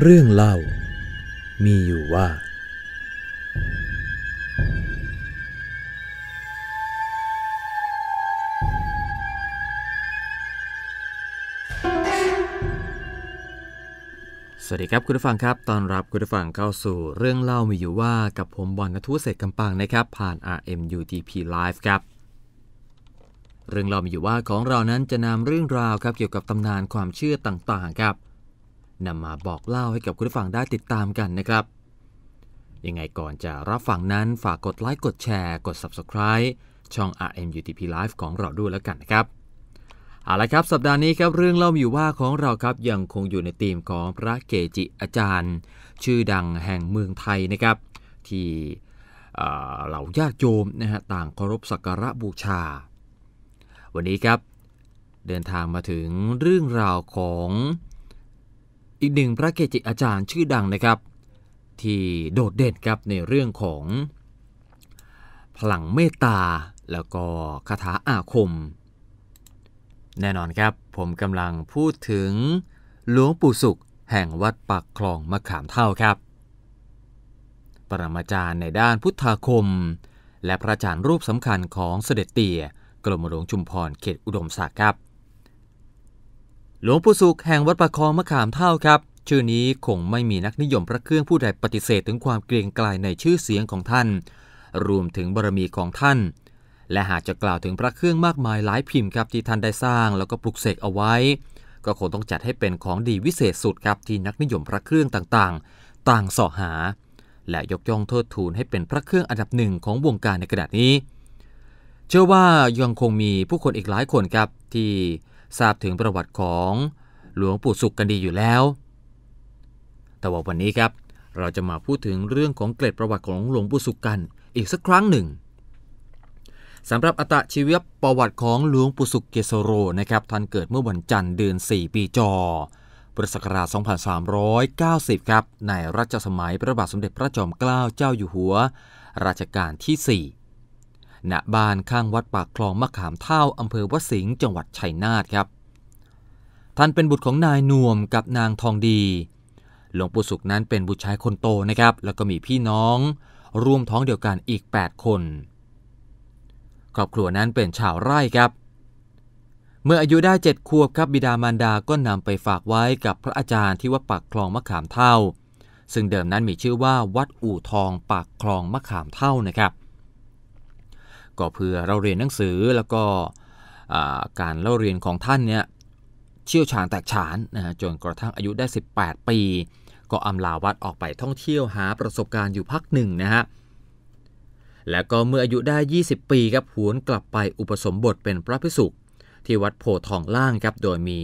เรื่องเล่า มีอยู่ว่า สวัสดีครับคุณผู้ฟังครับ ตอนรับคุณผู้ฟังเข้าสู่ เรื่องเล่ามีอยู่ว่ากับผมบอลนทุเศษกำปังนะครับ ผ่าน RMUTP Live ครับ เรื่องเล่ามีอยู่ว่าของเรานั้นจะนำเรื่องราวครับเกี่ยวกับตำนานความเชื่อต่างๆครับนำมาบอกเล่าให้กับคุณผู้ฟังได้ติดตามกันนะครับ ยังไงก่อนจะรับฟังนั้นฝากกดไลค์กดแชร์ กด Subscribe ช่อง RMUTP Live ของเราด้วยแล้วกันนะครับเอาละครับสัปดาห์นี้ครับเรื่องเล่าอยู่ว่าของเราครับยังคงอยู่ในธีมของพระเกจิ อาจารย์ ชื่อดังแห่งเมืองไทยนะครับ ที่เหล่าญาติโยมนะฮะต่างเคารพสักการะบูชา วันนี้ครับ เดินทางมาถึงเรื่องราวของอีกหนึ่งพระเกจิอาจารย์ชื่อดังนะครับที่โดดเด่นครับในเรื่องของ พลังเมตตา แล้วก็คาถาอาคม แน่นอนครับผมกำลังพูดถึง หลวงปู่สุขแห่งวัดปักคลองมะขามเท่าครับ ปรมาจารย์ในด้านพุทธาคม และพระอาจารย์รูปสำคัญของเสด็จเตี่ยกรมหลวงชุมพรเขตอุดมศักดิ์ครับหลวงปู่สุขแห่งวัดประคองมะขามเท่าครับ ชื่อนี้คงไม่มีนักนิยมพระเครื่องผู้ใดปฏิเสธถึงความเกรียงไกลในชื่อเสียงของท่าน รวมถึงบารมีของท่าน และหากจะกล่าวถึงพระเครื่องมากมายหลายพิมพ์ครับที่ท่านได้สร้าง แล้วก็ปลุกเสกเอาไว้ ก็คงต้องจัดให้เป็นของดีวิเศษสุดครับที่นักนิยมพระเครื่องต่างๆ ต่างสอหา และยกย่องเทิดทูนให้เป็นพระเครื่องอันดับหนึ่งของวงการในขระนี้เชื่อว่ายังคงมีผู้คนอีกหลายคนครับที่ทราบถึงประวัติของหลวงปู่สุขกันดีอยู่แล้ว แต่ว่าวันนี้ครับ เราจะมาพูดถึงเรื่องของเกล็ดประวัติของหลวงปู่สุขกันอีกสักครั้งหนึ่งสำหรับอัตชีวิตประวัติของหลวงปู่สุขเกสโรนะครับท่านเกิดเมื่อวันจันทร์เดือน 4 ปีจอพุทธศักราช 2390 ครับ ในรัชสมัย พระบาทสมเด็จพระจอมเกล้าเจ้าอยู่หัวรัชกาลที่ณบ้านข้างวัดปากคลองมะขามเท่าอำเภอวสิงห์จังหวัดชัยนาทครับ ท่านเป็นบุตรของนายนวมกับนางทองดีหลวงปู่สุขนั้นเป็นบุตรชายคนโตนะครับ แล้วก็มีพี่น้อง ร่วมท้องเดียวกันอีก 8 คน ครอบครัวนั้นเป็นชาวไร่ครับ เมื่ออายุได้เจ็ดขวบครับบิดามารดาก็นำไปฝากไว้กับพระอาจารย์ที่วัดปากคลองมะขามเท่า ซึ่งเดิมนั้นมีชื่อว่าวัดอู่ทองปากคลองมะขามเท่านะครับก็เพื่อเราเรียนหนังสือแล้วก็การเล่าเรียนของท่านเนี่ยเชี่ยวชาญแตกฉานนะฮะจนกระทั่งอายุได้ 18 ปี ก็อำลาวัดออกไปท่องเที่ยวหาประสบการณ์อยู่พักหนึ่งนะฮะและก็เมื่ออายุได้ 20 ปีครับหวนกลับไปอุปสมบทเป็นพระภิกษุที่วัดโพทองล่างครับโดยมี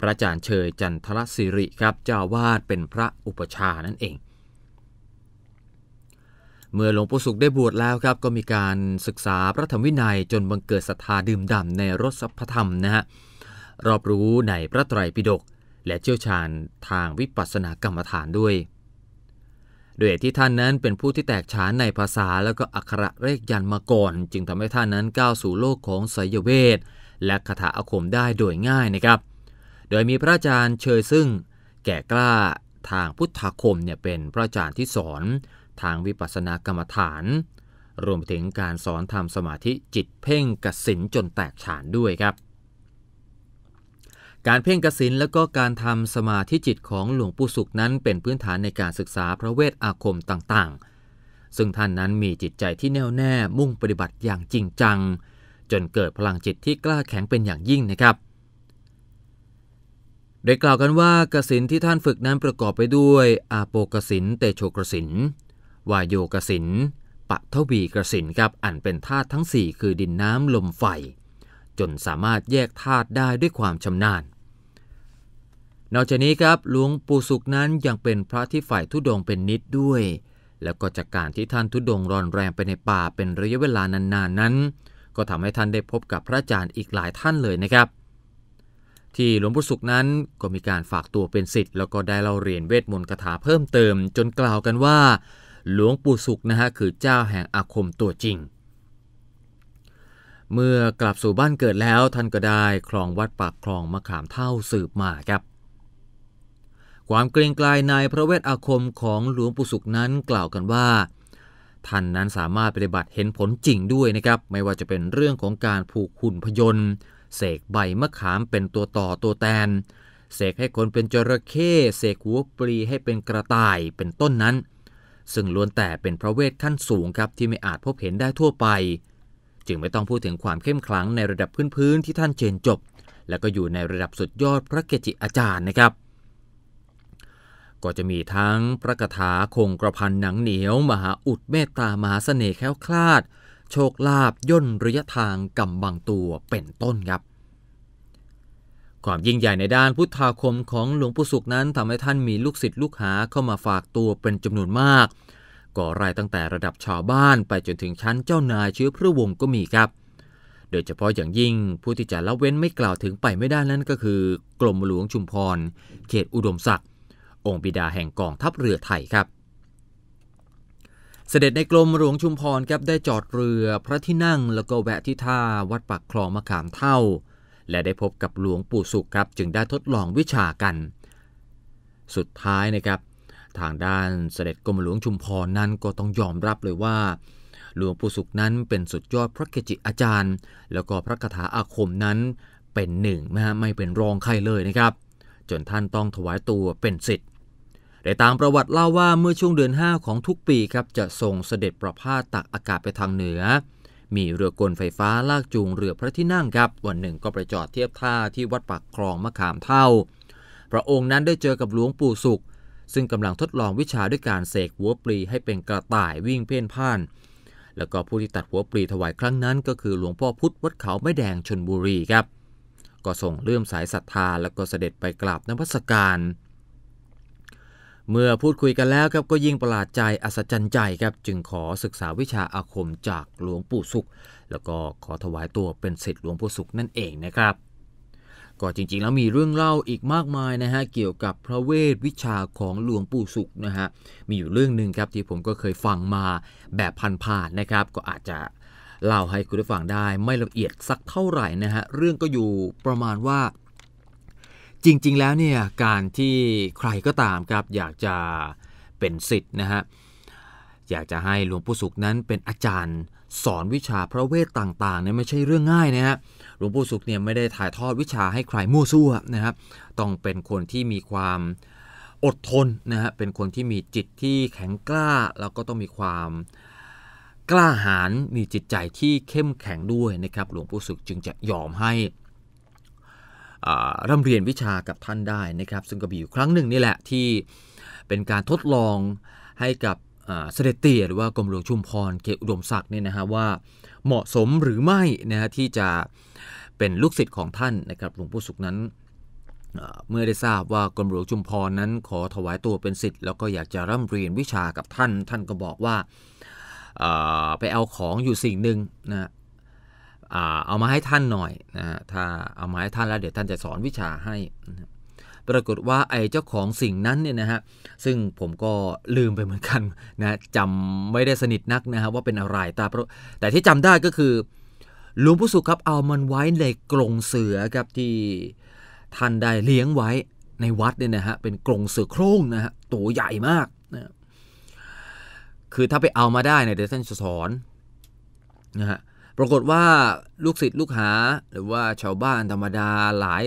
พระอาจารย์เชยจันทรศิริครับเจ้าวาดเป็นพระอุปชานั่นเองเมื่อหลวงปู่สุขได้บวชแล้วครับก็มีการศึกษาพระธรรมวินัยจนบังเกิดศรัทธาดื่มด่ำในรสสัพธรรมนะฮะรอบรู้ในพระไตรปิฎกและเชี่ยวชาญทางวิปัสสนากรรมฐานด้วย โดยที่ท่านนั้นเป็นผู้ที่แตกฉานในภาษาแล้วก็อักขระเรขยันมาก่อนจึงทำให้ท่านนั้นก้าวสู่โลกของไสยเวท และคาถาอาคมได้โดยง่ายนะครับ โดยมีพระอาจารย์เชยซึ่งแก่กล้าทางพุทธาคมเนี่ยเป็นพระอาจารย์ที่สอนทางวิปัสสนากรรมฐาน รวมถึงการสอนทำสมาธิจิตเพ่งกสินจนแตกฉานด้วยครับ การเพ่งกสินและก็การทำสมาธิจิตของหลวงปู่สุขนั้นเป็นพื้นฐานในการศึกษาพระเวทอาคมต่างๆ ซึ่งท่านนั้นมีจิตใจที่แน่วแน่มุ่งปฏิบัติอย่างจริงจัง จนเกิดพลังจิตที่กล้าแข็งเป็นอย่างยิ่งนะครับดยกล่าวกันว่ากสินที่ท่านฝึกนั้นประกอบไปด้วยอาโปกสินเตโชกสินวายโยกสินปะทวีกสินครับอันเป็นธาตุทั้ง4คือดินน้ำลมไฟ จนสามารถแยกธาตุได้ด้วยความชำนาญ นอกจากนี้ครับหลวงปู่สุขนั้นยังเป็นพระที่ฝ่ายทุดงเป็นนิดด้วย แล้วก็จากการที่ท่านทุดงรอนแรงไปในป่าเป็นระยะเวลานานๆนนนั้น ก็ทำให้ท่านได้พบกับพระอาจารย์อีกหลายท่านเลยนะครับ ที่หลวงปู่สุขนั้นก็มีการฝากตัวเป็นสิทธิ์แล้วก็ได้เล่าเรียนเวทมนต์คาถาเพิ่มเติม จนกล่าวกันว่าหลวงปู่สุขนะฮะ คือเจ้าแห่งอาคมตัวจริง เมื่อกลับสู่บ้านเกิดแล้วท่านก็ได้ครองวัดปากคลองมะขามเท่าสืบมาครับ ความเกรงกลายในพระเวทอาคมของหลวงปู่สุขนั้นกล่าวกันว่าท่านนั้นสามารถปฏิบัติเห็นผลจริงด้วยนะครับ ไม่ว่าจะเป็นเรื่องของการผูกหุ่นพยนต์ เสกใบมะขามเป็นตัวต่อตัวแตนเสกให้คนเป็นจระเข้เสกหัวปลีให้เป็นกระต่ายเป็นต้นนั้นซึ่งล้วนแต่เป็นพระเวทขั้นสูงครับ ที่ไม่อาจพบเห็นได้ทั่วไป จึงไม่ต้องพูดถึงความเข้มขลังในระดับพื้นๆที่ท่านเจนจบ และก็อยู่ในระดับสุดยอดพระเกจิอาจารย์นะครับ ก็จะมีทั้งพระกถาคงกระพันหนังเหนียว มหาอุดเมตตามหาเสน่ห์แค้วคลาด โชคลาบย่นระยะทางกำบังตัวเป็นต้นครับความยิ่งใหญ่ในด้านพุทธาคมของหลวงปู่สุขนั้นทำให้ท่านมีลูกศิษย์ลูกหาเข้ามาฝากตัวเป็นจำนวนมาก ก่อรายตั้งแต่ระดับชาวบ้านไปจนถึงชั้นเจ้านายเชื้อพระวงศ์ก็มีครับ โดยเฉพาะอย่างยิ่งผู้ที่จะละเว้นไม่กล่าวถึงไปไม่ได้นั่นก็คือกรมหลวงชุมพร เขตอุดมศักดิ์องค์บิดาแห่งกองทัพเรือไทยครับ เสด็จในกรมหลวงชุมพรครับได้จอดเรือพระที่นั่งแล้วก็แวะที่ท่าวัดปักคลองมะขามเท่าและได้พบกับหลวงปู่สุขครับจึงได้ทดลองวิชากัน สุดท้ายนะครับ ทางด้านเสด็จกรมหลวงชุมพรนั้นก็ต้องยอมรับเลยว่า หลวงปู่สุขนั้นเป็นสุดยอดพระเกจิอาจารย์ แล้วก็พระคาถาอาคมนั้นเป็นหนึ่งนะฮะไม่เป็นรองใครเลยนะครับ จนท่านต้องถวายตัวเป็นสิทธิ์แต่ตามประวัติเล่าว่าเมื่อช่วงเดือน 5 ของทุกปีครับจะส่งเสด็จประพาสตักอากาศไปทางเหนือมีเรือกลไฟฟ้าลากจูงเรือพระที่นั่งครับ วันหนึ่งก็ไปจอดเทียบท่าที่วัดปากคลองมะขามเท่า พระองค์นั้นได้เจอกับหลวงปู่สุข ซึ่งกำลังทดลองวิชาด้วยการเสกหัวปลีให้เป็นกระต่ายวิ่งเพ่นพ่าน แล้วก็ผู้ที่ตัดหัวปลีถวายครั้งนั้นก็คือหลวงพ่อพุทธวัดเขาไม้แดงชนบุรีครับ ก็ส่งเลื่อมสายศรัทธาแล้วก็เสด็จไปกราบนพัสการเมื่อพูดคุยกันแล้วครับก็ยิ่งประหลาดใจอัศจรรย์ใจครับจึงขอศึกษาวิชาอาคมจากหลวงปู่สุข แล้วก็ขอถวายตัวเป็นศิษย์หลวงปู่สุขนั่นเองนะครับก็จริงๆแล้วมีเรื่องเล่าอีกมากมายนะฮะเกี่ยวกับพระเวทวิชาของหลวงปู่สุขนะฮะมีอยู่เรื่องหนึ่งครับที่ผมก็เคยฟังมาแบบผ่านๆนะครับ ก็อาจจะเล่าให้คุณได้ฟังได้ไม่ละเอียดสักเท่าไหร่นะฮะเรื่องก็อยู่ประมาณว่าจริงๆ แล้วเนี่ยการที่ใครก็ตามครับอยากจะเป็นสิทธิ์นะฮะอยากจะให้หลวงปู่สุขนั้นเป็นอาจารย์สอนวิชาพระเวทต่างๆเนี่ยไม่ใช่เรื่องง่ายนะฮะหลวงปู่สุขเนี่ยไม่ได้ถ่ายทอดวิชาให้ใครมั่วซั่วนะครับต้องเป็นคนที่มีความอดทนนะฮะเป็นคนที่มีจิตที่แข็งกล้า แล้วก็ต้องมีความกล้าหาญมีจิตใจที่เข้มแข็งด้วยนะครับหลวงปู่สุขจึงจะยอมให้ร่ำเรียนวิชากับท่านได้นะครับ ซึ่งก็มีอยู่ครั้งหนึ่งนี่แหละที่เป็นการทดลองให้กับเสด็จเตี่ยหรือว่ากรมหลวงชุมพรเกอุดมศักดิ์เนี่ยนะฮะว่าเหมาะสมหรือไม่นะฮะที่จะเป็นลูกศิษย์ของท่านนะครับหลวงปู่สุขนั้นเมื่อได้ทราบว่ากรมหลวงชุมพรนั้นขอถวายตัวเป็นศิษย์แล้วก็อยากจะร่ำเรียนวิชากับท่าน ท่านก็บอกว่าไปเอาของอยู่สิ่งหนึ่งนะเอามาให้ท่านหน่อยนะถ้าเอามาให้ท่านแล้วเดี๋ยวท่านจะสอนวิชาให้ ปรากฏว่าไอ้เจ้าของสิ่งนั้นเนี่ยนะฮะซึ่งผมก็ลืมไปเหมือนกันนะจำไม่ได้สนิทนักนะฮะว่าเป็นอะไรแต่แต่ที่จำได้ก็คือหลวงพูสุขครับเอามันไว้ในกรงเสือครับที่ท่านได้เลี้ยงไว้ในวัดเนี่ยนะฮะเป็นกรงเสือโคร่งนะฮะตัวใหญ่มากนะคือถ้าไปเอามาได้เนี่ยเดี๋ยวท่านจะสอนนะฮะปรากฏว่าลูกศิษย์ลูกหาหรือว่าชาวบ้านธรรมดาหลาย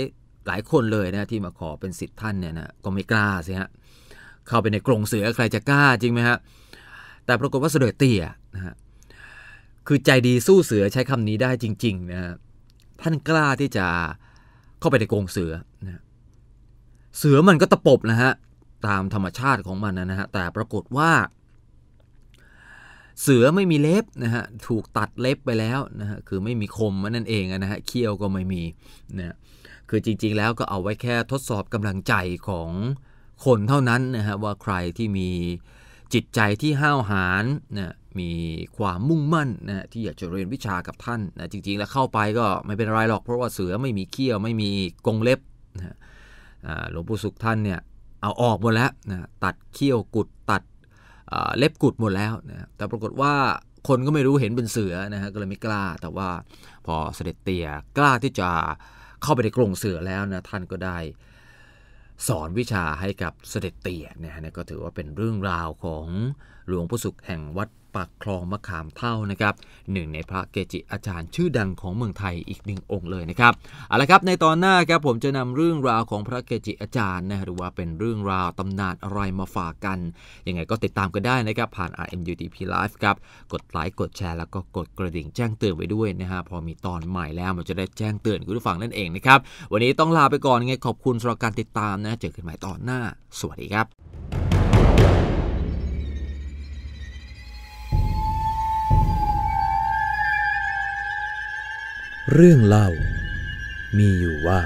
หลายคนเลยนะที่มาขอเป็นสิทธิ์ท่านเนี่ยนะก็ไม่กล้าสิฮะเข้าไปในกรงเสือใครจะกล้าจริงไหมฮะแต่ปรากฏว่าเสด็จเตี่ยนะฮะคือใจดีสู้เสือใช้คำนี้ได้จริงๆนะท่านกล้าที่จะเข้าไปในกรงเสือนะเสือมันก็ตะปบนะฮะตามธรรมชาติของมันนะฮะแต่ปรากฏว่าเสือไม่มีเล็บนะฮะ ถูกตัดเล็บไปแล้วนะฮะคือไม่มีคมนั่นเองนะฮะเขี้ยวก็ไม่มีนะคือจริงๆแล้วก็เอาไว้แค่ทดสอบกำลังใจของคนเท่านั้นนะฮะ ว่าใครที่มีจิตใจที่ห้าวหาญนะมีความมุ่งมั่นนะที่อยากจะเรียนวิชากับท่านนะ จริงๆแล้วเข้าไปก็ไม่เป็นไรหรอก เพราะว่าเสือไม่มีเขี้ยวไม่มีกรงเล็บนะหลวงปู่สุขท่านเนี่ยเอาออกหมดแล้วนะตัดเขี้ยวกุดตัดเล็บกุดหมดแล้วนะแต่ปรากฏว่าคนก็ไม่รู้เห็นเป็นเสือนะฮะก็เลยไม่กล้า แต่ว่าพอเสด็จเตียกล้าที่จะเข้าไปในกรงเสือแล้วนะท่านก็ได้ สอนวิชาให้กับเสด็จเตี่ยนะฮะก็ถือว่าเป็นเรื่องราวของ หลวงพ่อสุขแห่งวัดปากคลองมะขามเท่านะครับหนึ่งในพระเกจิอาจารย์ ชื่อดังของเมืองไทยอีกหนึ่งองค์เลยนะครับเอาละครับในตอนหน้าครับผมจะนำเรื่องราวของพระเกจิอาจารย์นะหรือว่าเป็นเรื่องราวตำนานอะไรมาฝากกันยังไงก็ติดตามกันได้นะครับผ่าน RMUTP Live ครับกดไลค์กดแชร์แล้วก็กดกระดิ่งแจ้งเตือนไว้ด้วยนะฮะพอมีตอนใหม่แล้วมันจะได้แจ้งเตือนคุณผู้ฟังนั่นเองนะครับวันนี้ต้องลาไปก่อนยังไงขอบคุณสำหรับการติดตามนะเจอกันใหม่ตอนหน้าสวัสดีครับเรื่องเล่ามีอยู่ว่า